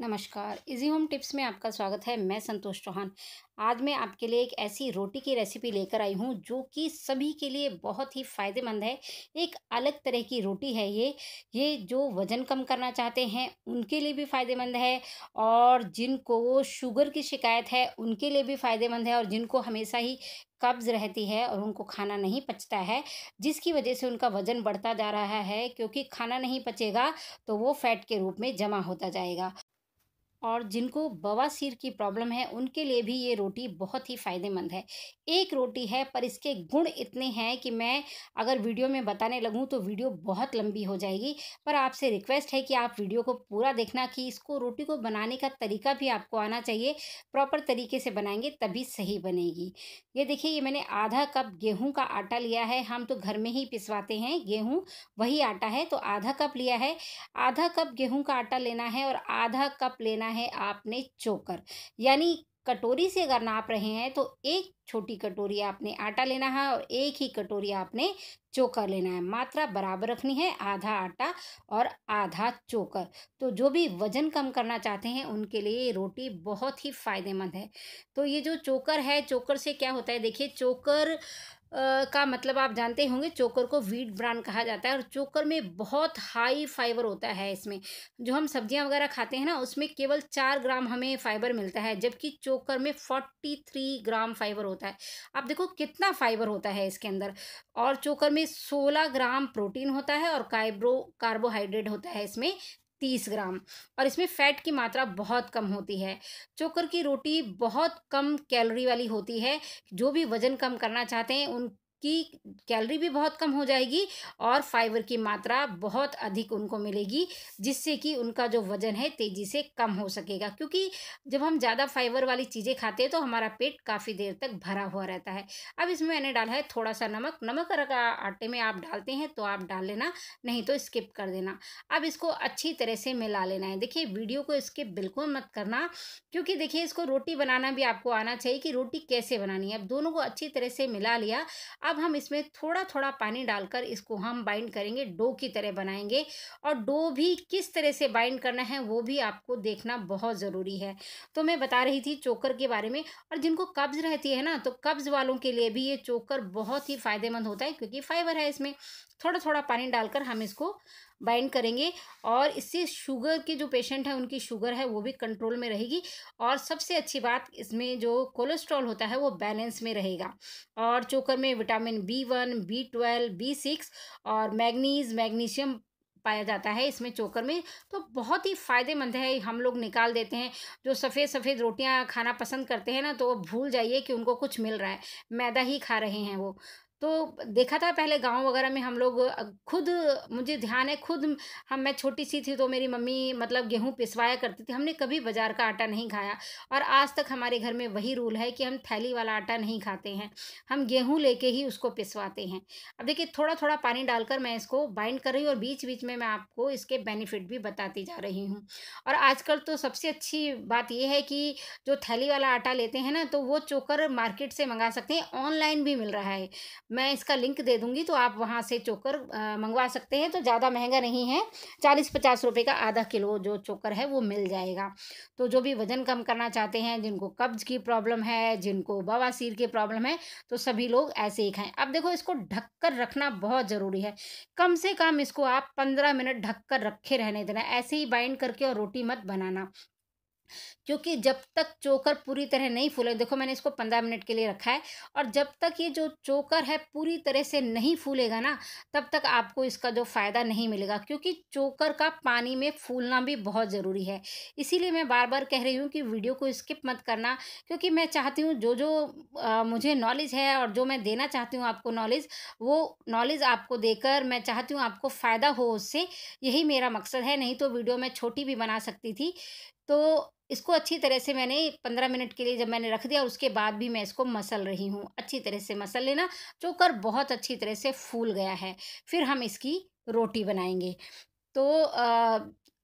नमस्कार easy home tips में आपका स्वागत है मैं संतोष चौहान आज मैं आपके लिए एक ऐसी रोटी की रेसिपी लेकर आई हूँ जो कि सभी के लिए बहुत ही फ़ायदेमंद है एक अलग तरह की रोटी है ये ये जो वज़न कम करना चाहते हैं उनके लिए भी फ़ायदेमंद है और जिनको शुगर की शिकायत है उनके लिए भी फ़ायदेमंद है और जिनको हमेशा ही कब्ज़ रहती है और उनको खाना नहीं पचता है जिसकी वजह से उनका वज़न बढ़ता जा रहा है क्योंकि खाना नहीं पचेगा तो वो फैट के रूप में जमा होता जाएगा और जिनको बवासीर की प्रॉब्लम है उनके लिए भी ये रोटी बहुत ही फ़ायदेमंद है एक रोटी है पर इसके गुण इतने हैं कि मैं अगर वीडियो में बताने लगूँ तो वीडियो बहुत लंबी हो जाएगी पर आपसे रिक्वेस्ट है कि आप वीडियो को पूरा देखना कि इसको रोटी को बनाने का तरीका भी आपको आना चाहिए प्रॉपर तरीके से बनाएंगे तभी सही बनेगी ये देखिए ये मैंने आधा कप गेहूँ का आटा लिया है हम तो घर में ही पिसवाते हैं गेहूँ वही आटा है तो आधा कप लिया है आधा कप गेहूँ का आटा लेना है और आधा कप लेना करना है आपने चोकर यानी कटोरी से अगर नाप रहे हैं तो एक छोटी कटोरी आपने आटा लेना है और एक ही कटोरी आपने चोकर लेना है मात्रा बराबर रखनी है आधा आटा और आधा चोकर तो जो भी वजन कम करना चाहते हैं उनके लिए रोटी बहुत ही फायदेमंद है तो ये जो चोकर है चोकर से क्या होता है देखिए चोकर का मतलब आप जानते होंगे चोकर को वीट ब्रांड कहा जाता है और चोकर में बहुत हाई फाइबर होता है इसमें जो हम सब्जियां वगैरह खाते हैं ना उसमें केवल चार ग्राम हमें फाइबर मिलता है जबकि चोकर में फोर्टी थ्री ग्राम फाइबर होता है आप देखो कितना फाइबर होता है इसके अंदर और चोकर में सोलह ग्राम प्रोटीन होता है और काइब्रो कार्बोहाइड्रेट होता है इसमें तीस ग्राम और इसमें फैट की मात्रा बहुत कम होती है चोकर की रोटी बहुत कम कैलोरी वाली होती है जो भी वज़न कम करना चाहते हैं उन की कैलोरी भी बहुत कम हो जाएगी और फाइबर की मात्रा बहुत अधिक उनको मिलेगी जिससे कि उनका जो वजन है तेज़ी से कम हो सकेगा क्योंकि जब हम ज़्यादा फाइबर वाली चीज़ें खाते हैं तो हमारा पेट काफ़ी देर तक भरा हुआ रहता है अब इसमें मैंने डाला है थोड़ा सा नमक नमक अगर आटे में आप डालते हैं तो आप डाल लेना नहीं तो स्किप कर देना अब इसको अच्छी तरह से मिला लेना है देखिए वीडियो को स्किप बिल्कुल मत करना क्योंकि देखिए इसको रोटी बनाना भी आपको आना चाहिए कि रोटी कैसे बनानी है अब दोनों को अच्छी तरह से मिला लिया अब अब हम इसमें थोड़ा थोड़ा पानी डालकर इसको हम बाइंड करेंगे डो की तरह बनाएंगे और डो भी किस तरह से बाइंड करना है वो भी आपको देखना बहुत ज़रूरी है तो मैं बता रही थी चोकर के बारे में और जिनको कब्ज़ रहती है ना तो कब्ज़ वालों के लिए भी ये चोकर बहुत ही फ़ायदेमंद होता है क्योंकि फाइबर है इसमें थोड़ा थोड़ा पानी डालकर हम इसको बाइंड करेंगे और इससे शुगर के जो पेशेंट हैं उनकी शुगर है वो भी कंट्रोल में रहेगी और सबसे अच्छी बात इसमें जो कोलेस्ट्रॉल होता है वो बैलेंस में रहेगा और चोकर में vitamin B one B twelve B six और मैग्नीज मैग्नीशियम पाया जाता है इसमें चोकर में तो बहुत ही फ़ायदेमंद है हम लोग निकाल देते हैं जो सफ़ेद सफ़ेद रोटियां खाना पसंद करते हैं ना तो भूल जाइए कि उनको कुछ मिल रहा है मैदा ही खा रहे हैं वो तो देखा था पहले गांव वगैरह में हम लोग खुद मुझे ध्यान है खुद हम मैं छोटी सी थी तो मेरी मम्मी मतलब गेहूं पिसवाया करती थी हमने कभी बाज़ार का आटा नहीं खाया और आज तक हमारे घर में वही रूल है कि हम थैली वाला आटा नहीं खाते हैं हम गेहूं लेके ही उसको पिसवाते हैं अब देखिए थोड़ा थोड़ा पानी डालकर मैं इसको बाइंड कर रही हूँ और बीच बीच में मैं आपको इसके बेनिफिट भी बताती जा रही हूँ और आजकल तो सबसे अच्छी बात यह है कि जो थैली वाला आटा लेते हैं ना तो वो चोकर मार्केट से मंगा सकते हैं ऑनलाइन भी मिल रहा है मैं इसका लिंक दे दूँगी तो आप वहाँ से चोकर मंगवा सकते हैं तो ज़्यादा महंगा नहीं है चालीस पचास रुपये का आधा किलो जो चोकर है वो मिल जाएगा तो जो भी वज़न कम करना चाहते हैं जिनको कब्ज की प्रॉब्लम है जिनको बवासीर की प्रॉब्लम है तो सभी लोग ऐसे ही खाएँ अब देखो इसको ढक कर रखना बहुत ज़रूरी है कम से कम इसको आप पंद्रह मिनट ढक कर रखे रहने देना ऐसे ही बाइंड करके और रोटी मत बनाना क्योंकि जब तक चोकर पूरी तरह नहीं फूले देखो मैंने इसको पंद्रह मिनट के लिए रखा है और जब तक ये जो चोकर है पूरी तरह से नहीं फूलेगा ना तब तक आपको इसका जो फ़ायदा नहीं मिलेगा क्योंकि चोकर का पानी में फूलना भी बहुत ज़रूरी है इसीलिए मैं बार बार कह रही हूँ कि वीडियो को स्किप मत करना क्योंकि मैं चाहती हूँ जो जो आ, मुझे नॉलेज है और जो मैं देना चाहती हूँ आपको नॉलेज वो नॉलेज आपको देकर मैं चाहती हूँ आपको फ़ायदा हो उससे यही मेरा मकसद है नहीं तो वीडियो मैं छोटी भी बना सकती थी तो इसको अच्छी तरह से मैंने पंद्रह मिनट के लिए जब मैंने रख दिया उसके बाद भी मैं इसको मसल रही हूँ अच्छी तरह से मसल लेना जो कर बहुत अच्छी तरह से फूल गया है फिर हम इसकी रोटी बनाएंगे तो आ,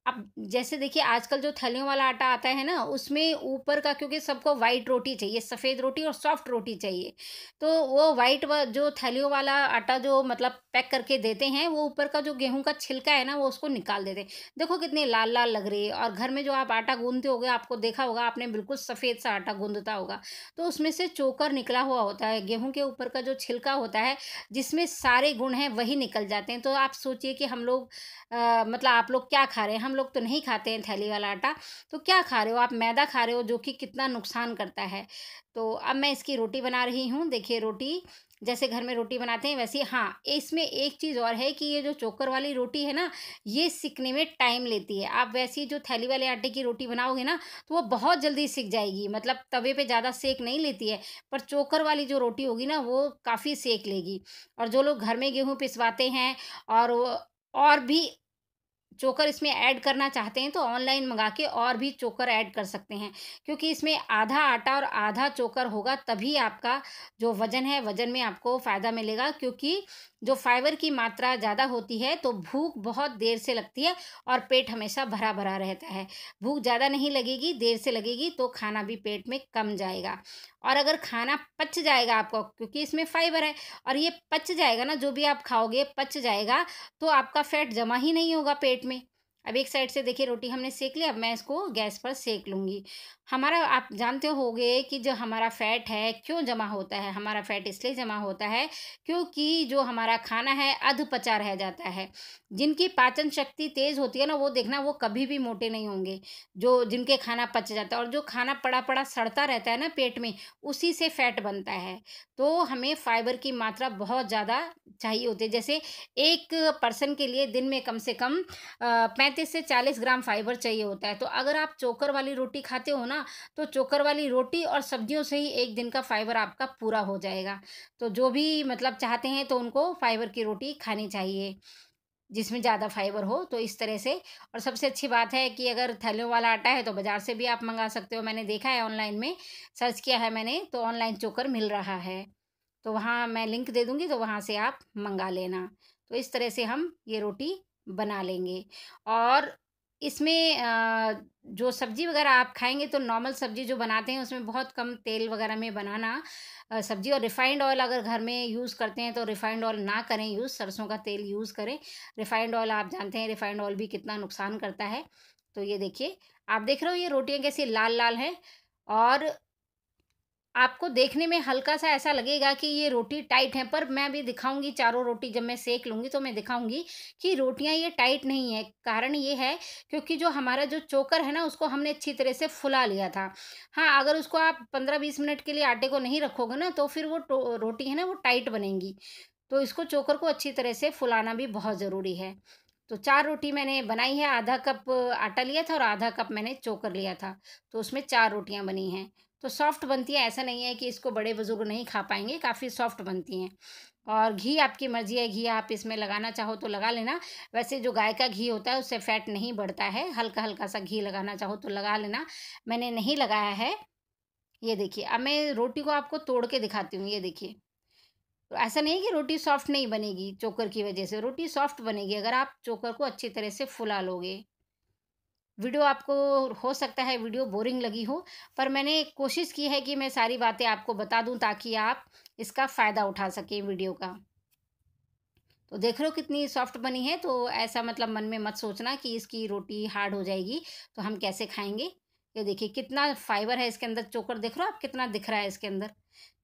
अब जैसे देखिए आजकल जो थैलियों वाला आटा आता है ना उसमें ऊपर का क्योंकि सबको वाइट रोटी चाहिए सफ़ेद रोटी और सॉफ्ट रोटी चाहिए तो वो वाइट वा, जो थैलियों वाला आटा जो मतलब पैक करके देते हैं वो ऊपर का जो गेहूं का छिलका है ना वो उसको निकाल देते हैं देखो कितने लाल लाल लग रही है और घर में जो आप आटा गूंधते हो आपको देखा होगा आपने बिल्कुल सफ़ेद सा आटा गूंधता होगा तो उसमें से चोकर निकला हुआ होता है गेहूँ के ऊपर का जो छिलका होता है जिसमें सारे गुण हैं वही निकल जाते हैं तो आप सोचिए कि हम लोग मतलब आप लोग क्या खा रहे हैं हम लोग तो नहीं खाते हैं थैली वाला आटा तो क्या खा रहे हो आप मैदा खा रहे हो जो कि कितना नुकसान करता है तो अब मैं इसकी रोटी बना रही हूँ देखिए रोटी जैसे घर में रोटी बनाते हैं वैसे हाँ इसमें एक चीज़ और है कि ये जो चोकर वाली रोटी है ना ये सीखने में टाइम लेती है आप वैसी जो थैली वाले आटे की रोटी बनाओगे ना तो वो बहुत जल्दी सीख जाएगी मतलब तवे पे ज़्यादा सेक नहीं लेती है पर चोकर वाली जो रोटी होगी ना वो काफ़ी सेक लेगी और जो लोग घर में गेहूँ पिसवाते हैं और और भी चोकर इसमें ऐड करना चाहते हैं तो ऑनलाइन मंगा के और भी चोकर ऐड कर सकते हैं क्योंकि इसमें आधा आटा और आधा चोकर होगा तभी आपका जो वज़न है वज़न में आपको फ़ायदा मिलेगा क्योंकि जो फाइबर की मात्रा ज़्यादा होती है तो भूख बहुत देर से लगती है और पेट हमेशा भरा भरा रहता है भूख ज़्यादा नहीं लगेगी देर से लगेगी तो खाना भी पेट में कम जाएगा और अगर खाना पच जाएगा आपका क्योंकि इसमें फाइबर है और ये पच जाएगा ना जो भी आप खाओगे पच जाएगा तो आपका फैट जमा ही नहीं होगा पेट में अब एक साइड से देखिए रोटी हमने सेक ली अब मैं इसको गैस पर सेक लूँगी हमारा आप जानते होंगे कि जो हमारा फैट है क्यों जमा होता है हमारा फैट इसलिए जमा होता है क्योंकि जो हमारा खाना है अधपचा रह जाता है जिनकी पाचन शक्ति तेज़ होती है ना वो देखना वो कभी भी मोटे नहीं होंगे जो जिनके खाना पच जाता है और जो खाना पड़ा पड़ा सड़ता रहता है ना पेट में उसी से फैट बनता है तो हमें फाइबर की मात्रा बहुत ज़्यादा चाहिए होती है जैसे एक पर्सन के लिए दिन में कम से कम पैंतीस पैंतीस से चालीस ग्राम फाइबर चाहिए होता है तो अगर आप चोकर वाली रोटी खाते हो ना तो चोकर वाली रोटी और सब्जियों से ही एक दिन का फाइबर आपका पूरा हो जाएगा तो जो भी मतलब चाहते हैं तो उनको फाइबर की रोटी खानी चाहिए जिसमें ज़्यादा फाइबर हो तो इस तरह से और सबसे अच्छी बात है कि अगर थैलों वाला आटा है तो बाज़ार से भी आप मंगा सकते हो मैंने देखा है ऑनलाइन में सर्च किया है मैंने तो ऑनलाइन चोकर मिल रहा है तो वहाँ मैं लिंक दे दूँगी तो वहाँ से आप मंगा लेना तो इस तरह से हम ये रोटी बना लेंगे और इसमें जो सब्ज़ी वगैरह आप खाएंगे तो नॉर्मल सब्ज़ी जो बनाते हैं उसमें बहुत कम तेल वगैरह में बनाना सब्ज़ी और रिफाइंड ऑयल अगर घर में यूज़ करते हैं तो रिफाइंड ऑयल ना करें यूज़ सरसों का तेल यूज़ करें रिफाइंड ऑयल आप जानते हैं रिफाइंड ऑयल भी कितना नुकसान करता है तो ये देखिए आप देख रहे हो ये रोटियाँ कैसे लाल लाल हैं और आपको देखने में हल्का सा ऐसा लगेगा कि ये रोटी टाइट है पर मैं भी दिखाऊंगी चारों रोटी जब मैं सेक लूँगी तो मैं दिखाऊंगी कि रोटियां ये टाइट नहीं है कारण ये है क्योंकि जो हमारा जो चोकर है ना उसको हमने अच्छी तरह से फुला लिया था हाँ अगर उसको आप पंद्रह बीस मिनट के लिए आटे को नहीं रखोगे ना तो फिर वो रोटी है ना वो टाइट बनेंगी तो इसको चोकर को अच्छी तरह से फुलाना भी बहुत ज़रूरी है तो चार रोटी मैंने बनाई है आधा कप आटा लिया था और आधा कप मैंने चोकर लिया था तो उसमें चार रोटियाँ बनी हैं तो सॉफ्ट बनती है ऐसा नहीं है कि इसको बड़े बुजुर्ग नहीं खा पाएंगे काफ़ी सॉफ्ट बनती हैं और घी आपकी मर्जी है घी आप इसमें लगाना चाहो तो लगा लेना वैसे जो गाय का घी होता है उससे फैट नहीं बढ़ता है हल्का हल्का सा घी लगाना चाहो तो लगा लेना मैंने नहीं लगाया है ये देखिए अब मैं रोटी को आपको तोड़ के दिखाती हूँ ये देखिए तो ऐसा नहीं है कि रोटी सॉफ्ट नहीं बनेगी चोकर की वजह से रोटी सॉफ्ट बनेगी अगर आप चोकर को अच्छी तरह से फुला लोगे वीडियो आपको हो सकता है वीडियो बोरिंग लगी हो पर मैंने कोशिश की है कि मैं सारी बातें आपको बता दूं ताकि आप इसका फ़ायदा उठा सकें वीडियो का तो देख रहे हो कितनी सॉफ्ट बनी है तो ऐसा मतलब मन में मत सोचना कि इसकी रोटी हार्ड हो जाएगी तो हम कैसे खाएंगे ये देखिए कितना फाइबर है इसके अंदर चोकर देख रहे हो आप कितना दिख रहा है इसके अंदर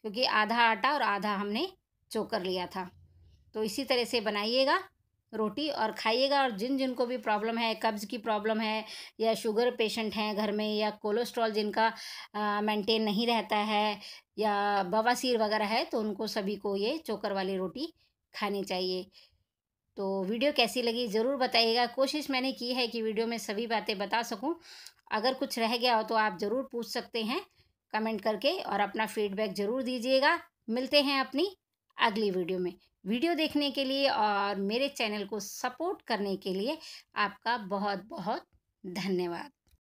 क्योंकि आधा आटा और आधा हमने चोकर लिया था तो इसी तरह से बनाइएगा रोटी और खाइएगा और जिन जिनको भी प्रॉब्लम है कब्ज़ की प्रॉब्लम है या शुगर पेशेंट हैं घर में या कोलेस्ट्रॉल जिनका मेंटेन नहीं रहता है या बवासीर वगैरह है तो उनको सभी को ये चोकर वाली रोटी खानी चाहिए तो वीडियो कैसी लगी ज़रूर बताइएगा कोशिश मैंने की है कि वीडियो में सभी बातें बता सकूँ अगर कुछ रह गया हो तो आप ज़रूर पूछ सकते हैं कमेंट करके और अपना फीडबैक ज़रूर दीजिएगा मिलते हैं अपनी अगली वीडियो में वीडियो देखने के लिए और मेरे चैनल को सपोर्ट करने के लिए आपका बहुत बहुत धन्यवाद